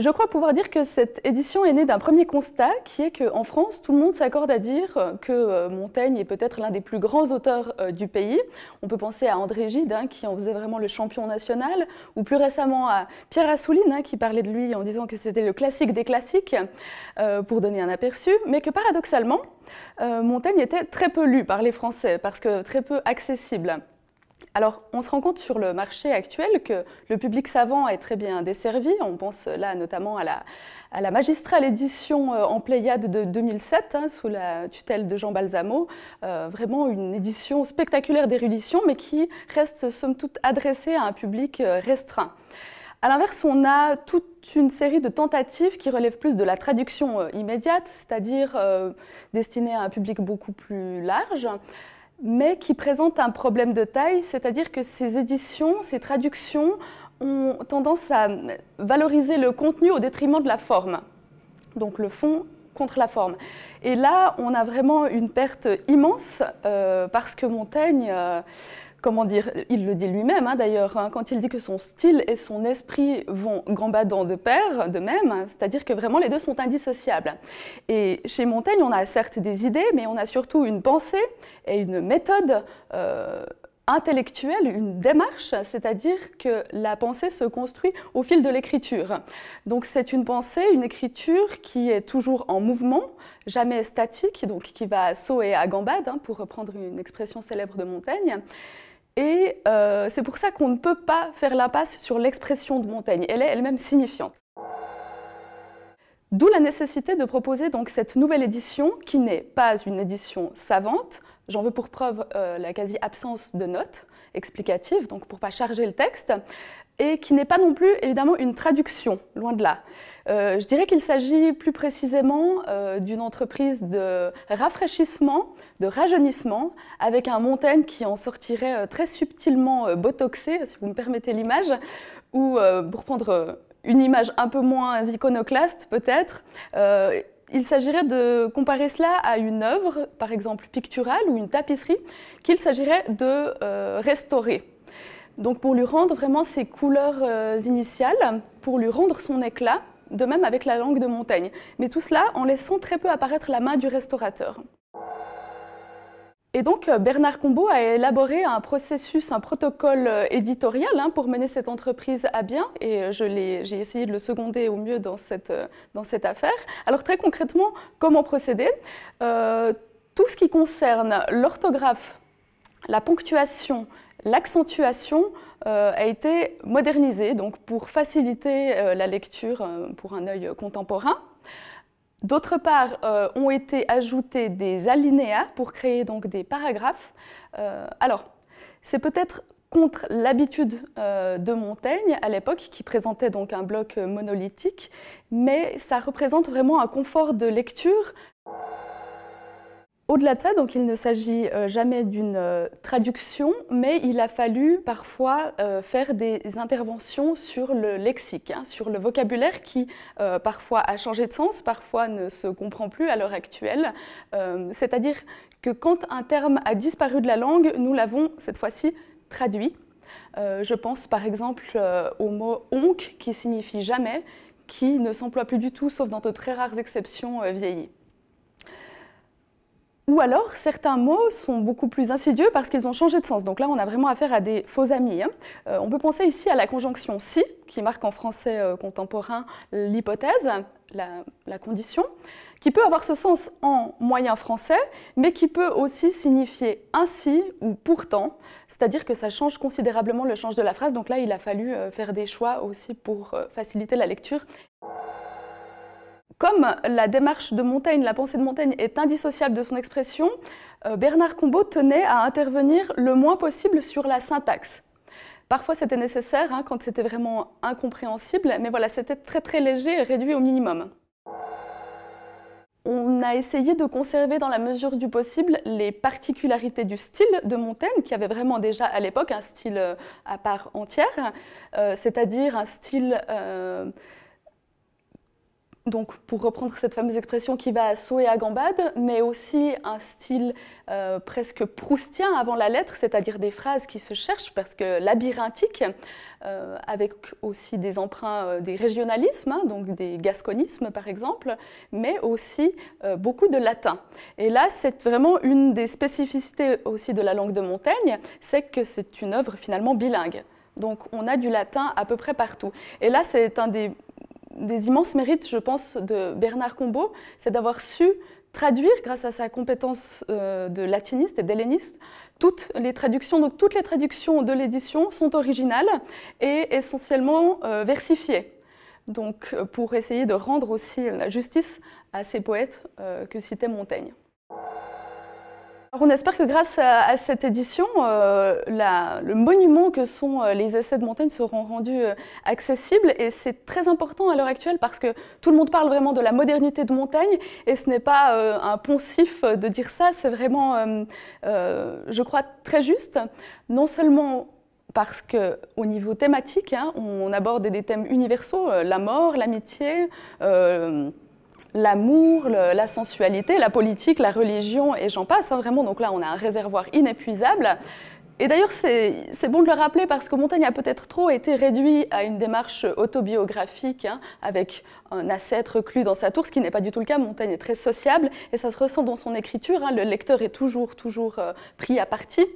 Je crois pouvoir dire que cette édition est née d'un premier constat qui est qu'en France, tout le monde s'accorde à dire que euh, Montaigne est peut-être l'un des plus grands auteurs euh, du pays. On peut penser à André Gide, hein, qui en faisait vraiment le champion national, ou plus récemment à Pierre Assouline, hein, qui parlait de lui en disant que c'était le classique des classiques, euh, pour donner un aperçu, mais que paradoxalement, Montaigne était très peu lu par les Français, parce que très peu accessible. Alors, on se rend compte sur le marché actuel que le public savant est très bien desservi. On pense là notamment à la, magistrale édition euh, en Pléiade de 2007, hein, sous la tutelle de Jean Balsamo. Euh, vraiment une édition spectaculaire d'érudition, mais qui reste somme toute adressée à un public euh, restreint. À l'inverse, on a toute une série de tentatives qui relèvent plus de la traduction immédiate, c'est-à-dire destinée à un public beaucoup plus large mais qui présente un problème de taille, c'est-à-dire que ces éditions, ces traductions ont tendance à valoriser le contenu au détriment de la forme, donc le fond contre la forme. Et là, on a vraiment une perte immense euh, parce que Montaigne... Euh, comment dire, il le dit lui-même hein, d'ailleurs, hein, quand il dit que son style et son esprit vont gambadant de pair, de même, c'est-à-dire que vraiment les deux sont indissociables. Et chez Montaigne, on a certes des idées, mais on a surtout une pensée et une méthode. Euh, intellectuelle, une démarche, c'est-à-dire que la pensée se construit au fil de l'écriture. Donc c'est une pensée, une écriture qui est toujours en mouvement, jamais statique, donc qui va sauter à gambade, hein, pour reprendre une expression célèbre de Montaigne. Et euh, c'est pour ça qu'on ne peut pas faire la sur l'expression de Montaigne. Elle est elle-même signifiante. D'où la nécessité de proposer donc cette nouvelle édition qui n'est pas une édition savante, J'en veux pour preuve euh, la quasi-absence de notes explicatives, donc pour pas charger le texte, et qui n'est pas non plus évidemment une traduction, loin de là. Euh, je dirais qu'il s'agit plus précisément euh, d'une entreprise de rafraîchissement, de rajeunissement, avec un Montaigne qui en sortirait très subtilement botoxé, si vous me permettez l'image, ou pour prendre une image un peu moins iconoclaste peut-être, il s'agirait de comparer cela à une œuvre, par exemple picturale ou une tapisserie, qu'il s'agirait de euh, restaurer. Donc pour lui rendre vraiment ses couleurs euh, initiales, pour lui rendre son éclat, de même avec la langue de Montaigne. Mais tout cela en laissant très peu apparaître la main du restaurateur. Et donc, euh, Bernard Combeau a élaboré un processus, un protocole euh, éditorial hein, pour mener cette entreprise à bien. Et euh, j'ai essayé de le seconder au mieux dans cette, affaire. Alors, très concrètement, comment procéder Tout ce qui concerne l'orthographe, la ponctuation, l'accentuation a été modernisé donc pour faciliter la lecture pour un œil contemporain. D'autre part, euh, ont été ajoutés des alinéas pour créer donc des paragraphes. Euh, alors, c'est peut-être contre l'habitude euh, de Montaigne à l'époque, qui présentait donc un bloc monolithique, mais ça représente vraiment un confort de lecture au-delà de ça, donc il ne s'agit euh, jamais d'une euh, traduction, mais il a fallu parfois euh, faire des interventions sur le lexique, hein, sur le vocabulaire qui parfois a changé de sens, parfois ne se comprend plus à l'heure actuelle. C'est-à-dire que quand un terme a disparu de la langue, nous l'avons cette fois-ci traduit. je pense par exemple au mot onc qui signifie jamais, qui ne s'emploie plus du tout, sauf dans de très rares exceptions vieillies. Ou alors, certains mots sont beaucoup plus insidieux parce qu'ils ont changé de sens. Donc là, on a vraiment affaire à des faux amis. Hein. Euh, on peut penser ici à la conjonction si, qui marque en français euh, contemporain l'hypothèse, la, condition, qui peut avoir ce sens en moyen français, mais qui peut aussi signifier ainsi ou pourtant, c'est-à-dire que ça change considérablement le change de la phrase. Donc là, il a fallu euh, faire des choix aussi pour faciliter la lecture. Comme la démarche de Montaigne, la pensée de Montaigne est indissociable de son expression, euh, Bernard Combeau tenait à intervenir le moins possible sur la syntaxe. Parfois c'était nécessaire hein, quand c'était vraiment incompréhensible, mais voilà, c'était très très léger et réduit au minimum. On a essayé de conserver dans la mesure du possible les particularités du style de Montaigne, qui avait vraiment déjà à l'époque un style euh, à part entière, euh, c'est-à-dire un style donc, pour reprendre cette fameuse expression qui va à saut et à gambade, mais aussi un style euh, presque proustien avant la lettre, c'est-à-dire des phrases qui se cherchent, parce que labyrinthique, euh, avec aussi des emprunts euh, des régionalismes, hein, donc des gasconismes par exemple, mais aussi beaucoup de latin. Et là, c'est vraiment une des spécificités aussi de la langue de Montaigne, c'est que c'est une œuvre finalement bilingue. Donc on a du latin à peu près partout. Et là, c'est un des des immenses mérites, je pense, de Bernard Combeau, c'est d'avoir su traduire, grâce à sa compétence euh, de latiniste et d'helléniste, toutes les traductions. Donc toutes les traductions de l'édition sont originales et essentiellement euh, versifiées. Donc euh, pour essayer de rendre aussi la justice à ces poètes que citait Montaigne on espère que grâce à, cette édition, euh, le monument que sont euh, les essais de montagne seront rendus euh, accessibles et c'est très important à l'heure actuelle parce que tout le monde parle vraiment de la modernité de montagne et ce n'est pas un poncif de dire ça, c'est vraiment, je crois, très juste. Non seulement parce qu'au niveau thématique, hein, on aborde des thèmes universaux, la mort, l'amitié l'amour, la sensualité, la politique, la religion et j'en passe. Hein, vraiment, donc là, on a un réservoir inépuisable. Et d'ailleurs, c'est bon de le rappeler parce que Montaigne a peut-être trop été réduit à une démarche autobiographique, hein, avec un ascète reclus dans sa tour, ce qui n'est pas du tout le cas. Montaigne est très sociable et ça se ressent dans son écriture. Hein. le lecteur est toujours, toujours euh, pris à partie.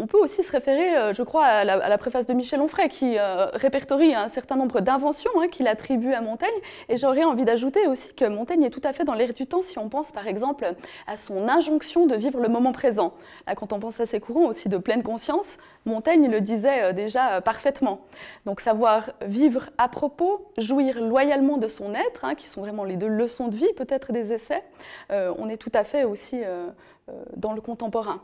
On peut aussi se référer, euh, je crois, à la, préface de Michel Onfray qui euh, répertorie un certain nombre d'inventions hein, qu'il attribue à Montaigne. Et j'aurais envie d'ajouter aussi que Montaigne est tout à fait dans l'air du temps si on pense par exemple à son injonction de vivre le moment présent. quand on pense à ses courants aussi de pleine conscience, Montaigne le disait euh, déjà parfaitement. Donc savoir vivre à propos, jouir loyalement de son être, hein, qui sont vraiment les deux leçons de vie peut-être des essais, on est tout à fait aussi dans le contemporain.